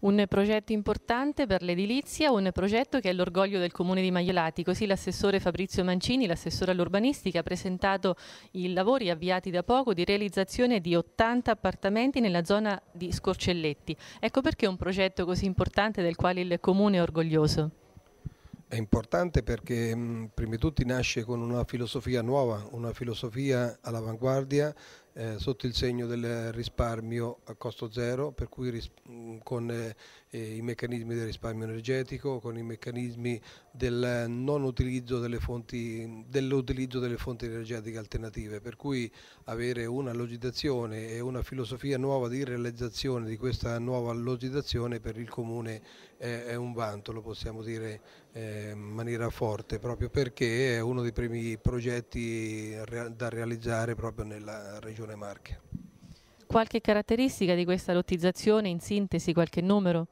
Un progetto importante per l'edilizia, un progetto che è l'orgoglio del Comune di Maiolati, così l'assessore Fabrizio Mancini, l'assessore all'urbanistica, ha presentato i lavori avviati da poco di realizzazione di 80 appartamenti nella zona di Scorcelletti. Ecco perché è un progetto così importante del quale il Comune è orgoglioso. È importante perché prima di tutto nasce con una filosofia nuova, una filosofia all'avanguardia eh, sotto il segno del risparmio a costo zero, per cui ris- mm, con eh, i meccanismi del risparmio energetico, con i meccanismi del non utilizzo delle fonti, dell'utilizzo delle fonti energetiche alternative, per cui avere una logitazione e una filosofia nuova di realizzazione di questa nuova logitazione per il Comune eh, è un vanto, lo possiamo dire eh, in maniera forte, proprio perché è uno dei primi progetti da realizzare proprio nella regione Regione Marche. Qualche caratteristica di questa lottizzazione, in sintesi qualche numero?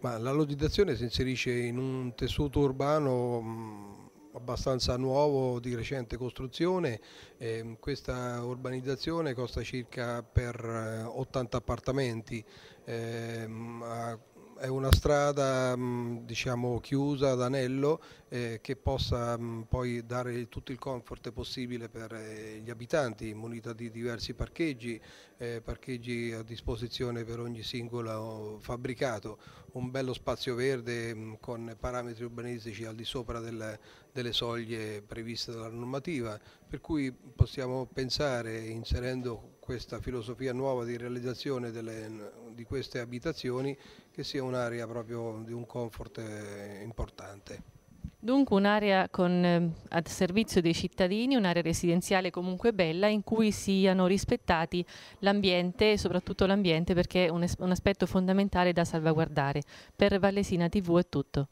Ma la lottizzazione si inserisce in un tessuto urbano mm, abbastanza nuovo, di recente costruzione, eh, questa urbanizzazione costa circa per 80 eh, appartamenti, eh, è una strada mm, diciamo, chiusa ad anello eh, che possa mh, mm, poi dare tutto il comfort possibile per eh, gli abitanti, munita di diversi parcheggi, eh, parcheggi a disposizione per ogni singolo oh, fabbricato, un bello spazio verde mh, mm, con parametri urbanistici al di sopra del, delle soglie previste dalla normativa, per cui possiamo pensare inserendo questa filosofia nuova di realizzazione delle, di queste abitazioni che sia un'area proprio di un comfort eh, importante. Dunque un'area eh, a servizio dei cittadini, un'area residenziale comunque bella in cui siano rispettati l'ambiente e soprattutto l'ambiente perché è un, un aspetto fondamentale da salvaguardare. Per Vallesina TV è tutto.